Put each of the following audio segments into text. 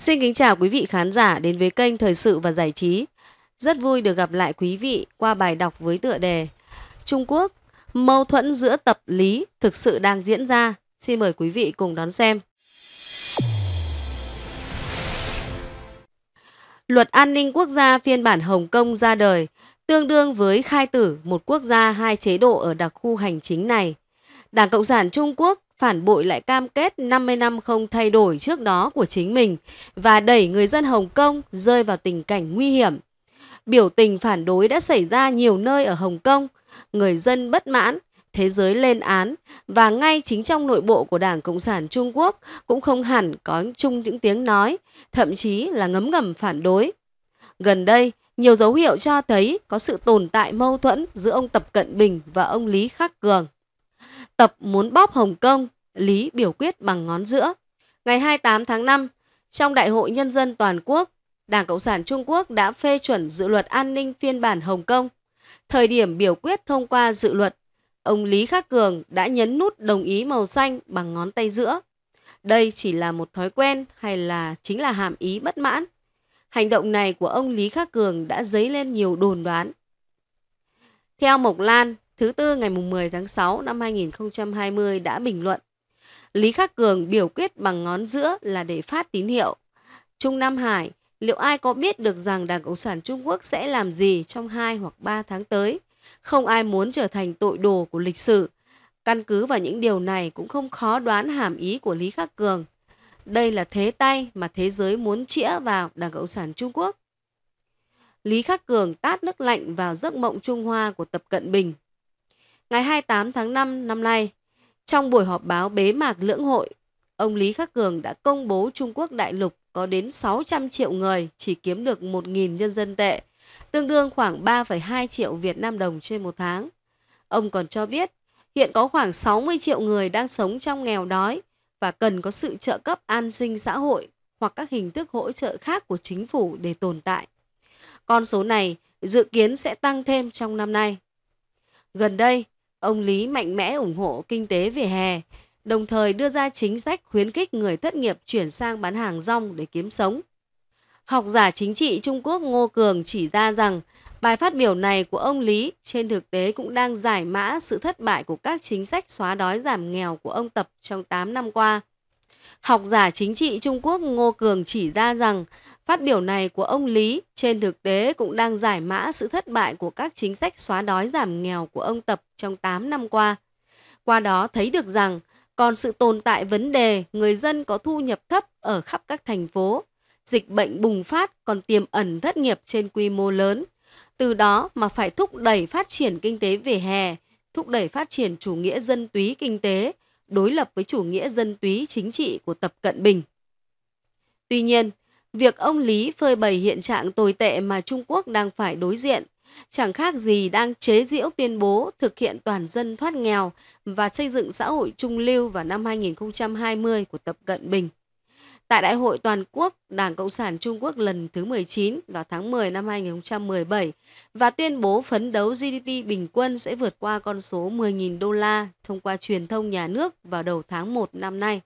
Xin kính chào quý vị khán giả đến với kênh Thời sự và Giải trí. Rất vui được gặp lại quý vị qua bài đọc với tựa đề Trung Quốc, mâu thuẫn giữa tập lý thực sự đang diễn ra. Xin mời quý vị cùng đón xem. Luật An ninh Quốc gia phiên bản Hồng Kông ra đời, tương đương với khai tử một quốc gia hai chế độ ở đặc khu hành chính này. Đảng Cộng sản Trung Quốc phản bội lại cam kết 50 năm không thay đổi trước đó của chính mình và đẩy người dân Hồng Kông rơi vào tình cảnh nguy hiểm. Biểu tình phản đối đã xảy ra nhiều nơi ở Hồng Kông, người dân bất mãn, thế giới lên án và ngay chính trong nội bộ của Đảng Cộng sản Trung Quốc cũng không hẳn có chung những tiếng nói, thậm chí là ngấm ngầm phản đối. Gần đây, nhiều dấu hiệu cho thấy có sự tồn tại mâu thuẫn giữa ông Tập Cận Bình và ông Lý Khắc Cường. Tập muốn bóp Hồng Kông, Lý biểu quyết bằng ngón giữa. Ngày 28 tháng 5, trong Đại hội Nhân dân Toàn quốc, Đảng Cộng sản Trung Quốc đã phê chuẩn dự luật an ninh phiên bản Hồng Kông. Thời điểm biểu quyết thông qua dự luật, ông Lý Khắc Cường đã nhấn nút đồng ý màu xanh bằng ngón tay giữa. Đây chỉ là một thói quen hay là chính là hàm ý bất mãn. Hành động này của ông Lý Khắc Cường đã dấy lên nhiều đồn đoán. Theo Mộc Lan, thứ tư ngày 10 tháng 6 năm 2020 đã bình luận Lý Khắc Cường biểu quyết bằng ngón giữa là để phát tín hiệu. Trung Nam Hải, liệu ai có biết được rằng Đảng Cộng sản Trung Quốc sẽ làm gì trong 2 hoặc 3 tháng tới? Không ai muốn trở thành tội đồ của lịch sử. Căn cứ vào những điều này cũng không khó đoán hàm ý của Lý Khắc Cường. Đây là thế tay mà thế giới muốn chĩa vào Đảng Cộng sản Trung Quốc. Lý Khắc Cường tát nước lạnh vào giấc mộng Trung Hoa của Tập Cận Bình ngày 28 tháng 5 năm nay. Trong buổi họp báo bế mạc lưỡng hội, ông Lý Khắc Cường đã công bố Trung Quốc đại lục có đến 600 triệu người chỉ kiếm được 1.000 nhân dân tệ, tương đương khoảng 3,2 triệu Việt Nam đồng trên một tháng. Ông còn cho biết hiện có khoảng 60 triệu người đang sống trong nghèo đói và cần có sự trợ cấp an sinh xã hội hoặc các hình thức hỗ trợ khác của chính phủ để tồn tại. Con số này dự kiến sẽ tăng thêm trong năm nay. Gần đây, Ông Lý mạnh mẽ ủng hộ kinh tế về hè, đồng thời đưa ra chính sách khuyến khích người thất nghiệp chuyển sang bán hàng rong để kiếm sống. Học giả chính trị Trung Quốc Ngô Cường chỉ ra rằng bài phát biểu này của ông Lý trên thực tế cũng đang giải mã sự thất bại của các chính sách xóa đói giảm nghèo của ông Tập trong 8 năm qua. Học giả chính trị Trung Quốc Ngô Cường chỉ ra rằng Phát biểu này của ông Lý trên thực tế cũng đang giải mã sự thất bại của các chính sách xóa đói giảm nghèo của ông Tập trong 8 năm qua. Qua đó thấy được rằng còn sự tồn tại vấn đề người dân có thu nhập thấp ở khắp các thành phố, dịch bệnh bùng phát còn tiềm ẩn thất nghiệp trên quy mô lớn. Từ đó mà phải thúc đẩy phát triển kinh tế về hè, thúc đẩy phát triển chủ nghĩa dân túy kinh tế, đối lập với chủ nghĩa dân túy chính trị của Tập Cận Bình. Tuy nhiên, việc ông Lý phơi bày hiện trạng tồi tệ mà Trung Quốc đang phải đối diện, chẳng khác gì đang chế giễu tuyên bố thực hiện toàn dân thoát nghèo và xây dựng xã hội trung lưu vào năm 2020 của Tập Cận Bình. Tại Đại hội Toàn quốc Đảng Cộng sản Trung Quốc lần thứ 19 vào tháng 10 năm 2017 và tuyên bố phấn đấu GDP bình quân sẽ vượt qua con số 10.000 đô la thông qua truyền thông nhà nước vào đầu tháng 1 năm nay.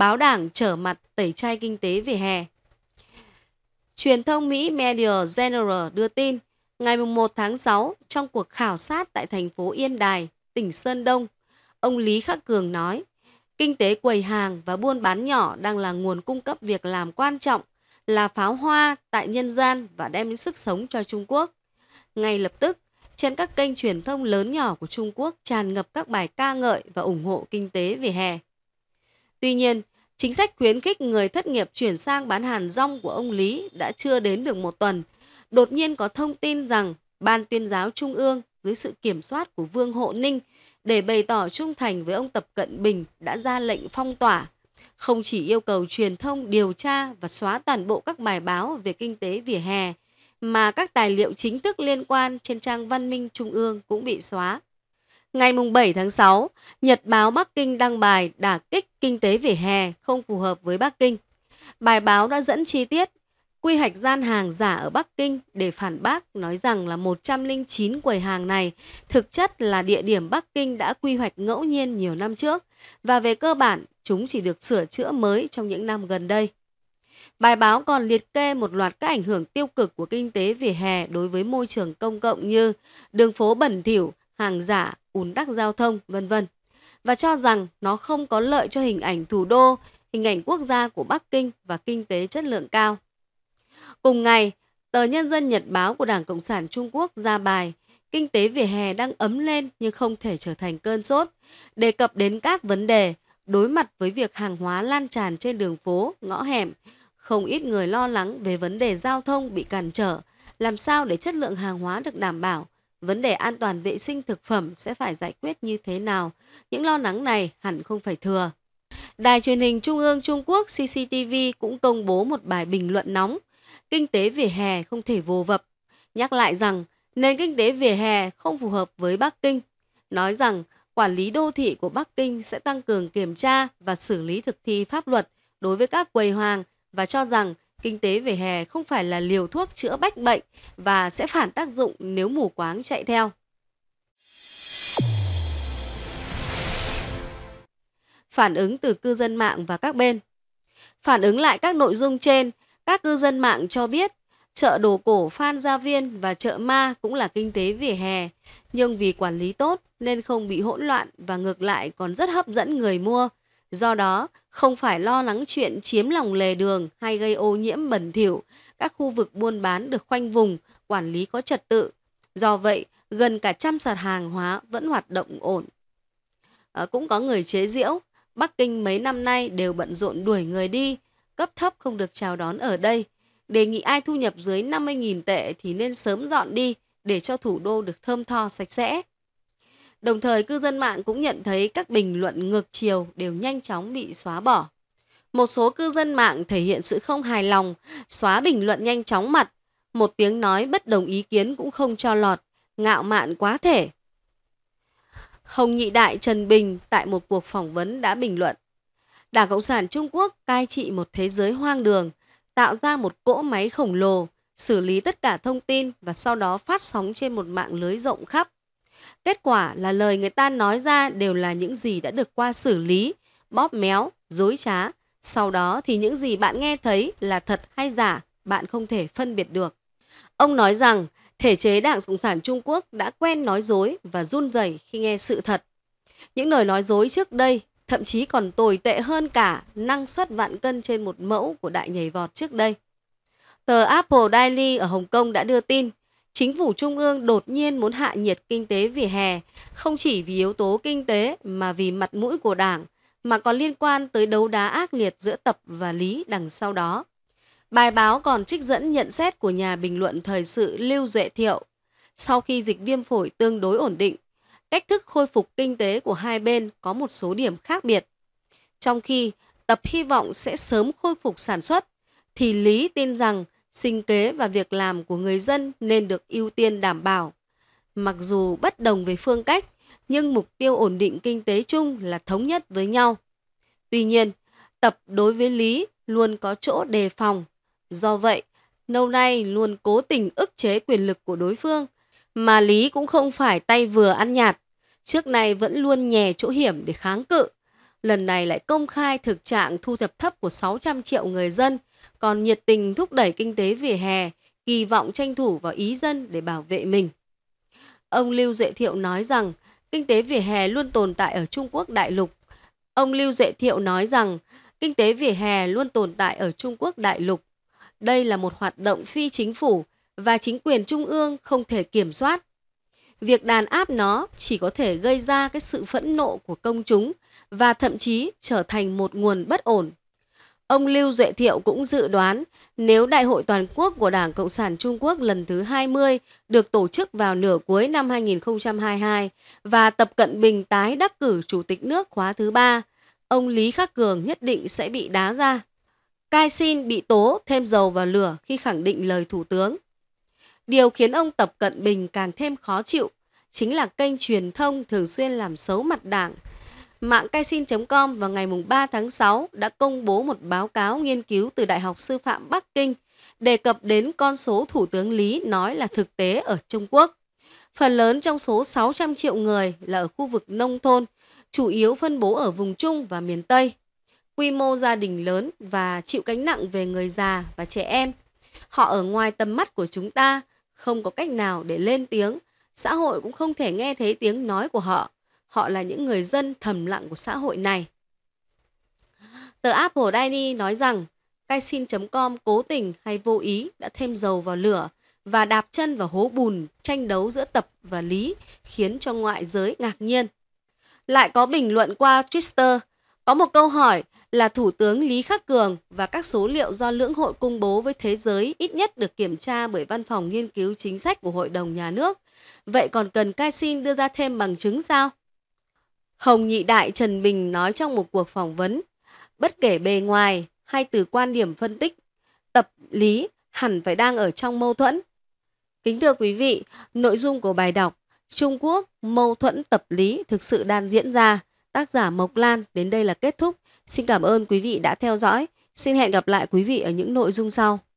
báo đảng trở mặt tẩy chay kinh tế về hè. Truyền thông Mỹ Media General đưa tin, ngày 1 tháng 6, trong cuộc khảo sát tại thành phố Yên Đài, tỉnh Sơn Đông, ông Lý Khắc Cường nói, kinh tế quầy hàng và buôn bán nhỏ đang là nguồn cung cấp việc làm quan trọng, là pháo hoa tại nhân gian và đem đến sức sống cho Trung Quốc. Ngay lập tức, trên các kênh truyền thông lớn nhỏ của Trung Quốc tràn ngập các bài ca ngợi và ủng hộ kinh tế về hè. Tuy nhiên, Chính sách khuyến khích người thất nghiệp chuyển sang bán hàng rong của ông Lý đã chưa đến được một tuần. Đột nhiên có thông tin rằng Ban tuyên giáo Trung ương dưới sự kiểm soát của Vương Hộ Ninh để bày tỏ trung thành với ông Tập Cận Bình đã ra lệnh phong tỏa. Không chỉ yêu cầu truyền thông điều tra và xóa toàn bộ các bài báo về kinh tế vỉa hè, mà các tài liệu chính thức liên quan trên trang Văn minh Trung ương cũng bị xóa. Ngày 7 tháng 6, Nhật báo Bắc Kinh đăng bài đả kích kinh tế vỉa hè không phù hợp với Bắc Kinh. Bài báo đã dẫn chi tiết quy hoạch gian hàng giả ở Bắc Kinh để phản bác nói rằng là 109 quầy hàng này thực chất là địa điểm Bắc Kinh đã quy hoạch ngẫu nhiên nhiều năm trước và về cơ bản chúng chỉ được sửa chữa mới trong những năm gần đây. Bài báo còn liệt kê một loạt các ảnh hưởng tiêu cực của kinh tế vỉa hè đối với môi trường công cộng như đường phố bẩn thỉu, hàng giả, ùn tắc giao thông, vân vân. Và cho rằng nó không có lợi cho hình ảnh thủ đô, hình ảnh quốc gia của Bắc Kinh và kinh tế chất lượng cao. Cùng ngày, tờ Nhân dân Nhật báo của Đảng Cộng sản Trung Quốc ra bài Kinh tế vỉa hè đang ấm lên nhưng không thể trở thành cơn sốt, đề cập đến các vấn đề đối mặt với việc hàng hóa lan tràn trên đường phố, ngõ hẻm. Không ít người lo lắng về vấn đề giao thông bị cản trở, làm sao để chất lượng hàng hóa được đảm bảo, Vấn đề an toàn vệ sinh thực phẩm sẽ phải giải quyết như thế nào? Những lo lắng này hẳn không phải thừa. Đài truyền hình Trung ương Trung Quốc CCTV cũng công bố một bài bình luận nóng. Kinh tế vỉa hè không thể vô vập. Nhắc lại rằng nền kinh tế vỉa hè không phù hợp với Bắc Kinh. Nói rằng quản lý đô thị của Bắc Kinh sẽ tăng cường kiểm tra và xử lý thực thi pháp luật đối với các quầy hoàng và cho rằng Kinh tế về hè không phải là liều thuốc chữa bách bệnh và sẽ phản tác dụng nếu mù quáng chạy theo. Phản ứng từ cư dân mạng và các bên Phản ứng lại các nội dung trên, các cư dân mạng cho biết chợ đồ cổ Phan Gia Viên và chợ Ma cũng là kinh tế vỉa hè, nhưng vì quản lý tốt nên không bị hỗn loạn và ngược lại còn rất hấp dẫn người mua Do đó, không phải lo lắng chuyện chiếm lòng lề đường hay gây ô nhiễm bẩn thỉu, các khu vực buôn bán được khoanh vùng, quản lý có trật tự. Do vậy, gần cả trăm sạp hàng hóa vẫn hoạt động ổn. À, cũng có người chế giễu, Bắc Kinh mấy năm nay đều bận rộn đuổi người đi, cấp thấp không được chào đón ở đây. Đề nghị ai thu nhập dưới 50.000 tệ thì nên sớm dọn đi để cho thủ đô được thơm tho sạch sẽ. Đồng thời cư dân mạng cũng nhận thấy các bình luận ngược chiều đều nhanh chóng bị xóa bỏ. Một số cư dân mạng thể hiện sự không hài lòng, xóa bình luận nhanh chóng mặt, một tiếng nói bất đồng ý kiến cũng không cho lọt, ngạo mạn quá thể. Hồng Nhị Đại Trần Bình tại một cuộc phỏng vấn đã bình luận Đảng Cộng sản Trung Quốc cai trị một thế giới hoang đường, tạo ra một cỗ máy khổng lồ, xử lý tất cả thông tin và sau đó phát sóng trên một mạng lưới rộng khắp. Kết quả là lời người ta nói ra đều là những gì đã được qua xử lý, bóp méo, dối trá. Sau đó thì những gì bạn nghe thấy là thật hay giả, bạn không thể phân biệt được. Ông nói rằng thể chế Đảng Cộng sản Trung Quốc đã quen nói dối và run rẩy khi nghe sự thật. Những lời nói dối trước đây thậm chí còn tồi tệ hơn cả năng suất vạn cân trên một mẫu của đại nhảy vọt trước đây. Tờ Apple Daily ở Hồng Kông đã đưa tin chính phủ trung ương đột nhiên muốn hạ nhiệt kinh tế vỉa hè, không chỉ vì yếu tố kinh tế mà vì mặt mũi của Đảng, mà còn liên quan tới đấu đá ác liệt giữa Tập và Lý đằng sau đó. Bài báo còn trích dẫn nhận xét của nhà bình luận thời sự Lưu Duệ Thiệu. Sau khi dịch viêm phổi tương đối ổn định, cách thức khôi phục kinh tế của hai bên có một số điểm khác biệt. Trong khi Tập hy vọng sẽ sớm khôi phục sản xuất, thì Lý tin rằng sinh kế và việc làm của người dân nên được ưu tiên đảm bảo. Mặc dù bất đồng về phương cách, nhưng mục tiêu ổn định kinh tế chung là thống nhất với nhau. Tuy nhiên, tập đối với lý luôn có chỗ đề phòng. Do vậy, lâu nay luôn cố tình ức chế quyền lực của đối phương, mà lý cũng không phải tay vừa ăn nhạt. Trước nay vẫn luôn nhè chỗ hiểm để kháng cự, lần này lại công khai thực trạng thu nhập thấp của 600 triệu người dân, còn nhiệt tình thúc đẩy kinh tế vỉa hè, kỳ vọng tranh thủ vào ý dân để bảo vệ mình. Ông Lưu Duệ Thiệu nói rằng, kinh tế vỉa hè luôn tồn tại ở Trung Quốc đại lục. Ông Lưu Duệ Thiệu nói rằng, kinh tế vỉa hè luôn tồn tại ở Trung Quốc đại lục. Đây là một hoạt động phi chính phủ và chính quyền trung ương không thể kiểm soát việc đàn áp nó chỉ có thể gây ra cái sự phẫn nộ của công chúng và thậm chí trở thành một nguồn bất ổn. Ông Lưu Duệ Thiệu cũng dự đoán nếu Đại hội Toàn quốc của Đảng Cộng sản Trung Quốc lần thứ 20 được tổ chức vào nửa cuối năm 2022 và Tập Cận Bình tái đắc cử Chủ tịch nước khóa thứ ba, ông Lý Khắc Cường nhất định sẽ bị đá ra. Cai Xin bị tố thêm dầu vào lửa khi khẳng định lời Thủ tướng. Điều khiến ông Tập Cận Bình càng thêm khó chịu chính là kênh truyền thông thường xuyên làm xấu mặt đảng. Mạng caixin com vào ngày 3 tháng 6 đã công bố một báo cáo nghiên cứu từ Đại học Sư phạm Bắc Kinh đề cập đến con số Thủ tướng Lý nói là thực tế ở Trung Quốc. Phần lớn trong số 600 triệu người là ở khu vực nông thôn, chủ yếu phân bố ở vùng Trung và miền Tây. Quy mô gia đình lớn và chịu gánh nặng về người già và trẻ em Họ ở ngoài tầm mắt của chúng ta, không có cách nào để lên tiếng, xã hội cũng không thể nghe thấy tiếng nói của họ. Họ là những người dân thầm lặng của xã hội này. Tờ Apple Daily nói rằng, Caixin.com cố tình hay vô ý đã thêm dầu vào lửa và đạp chân vào hố bùn tranh đấu giữa tập và lý khiến cho ngoại giới ngạc nhiên. Lại có bình luận qua Twitter, có một câu hỏi là Thủ tướng Lý Khắc Cường và các số liệu do lưỡng hội công bố với thế giới ít nhất được kiểm tra bởi Văn phòng Nghiên cứu Chính sách của Hội đồng Nhà nước. Vậy còn cần cai xin đưa ra thêm bằng chứng sao? Hồng Nhị Đại Trần Bình nói trong một cuộc phỏng vấn, bất kể bề ngoài hay từ quan điểm phân tích, tập lý hẳn phải đang ở trong mâu thuẫn. Kính thưa quý vị, nội dung của bài đọc Trung Quốc mâu thuẫn tập lý thực sự đang diễn ra tác giả Mộc Lan đến đây là kết thúc. Xin cảm ơn quý vị đã theo dõi. Xin hẹn gặp lại quý vị ở những nội dung sau.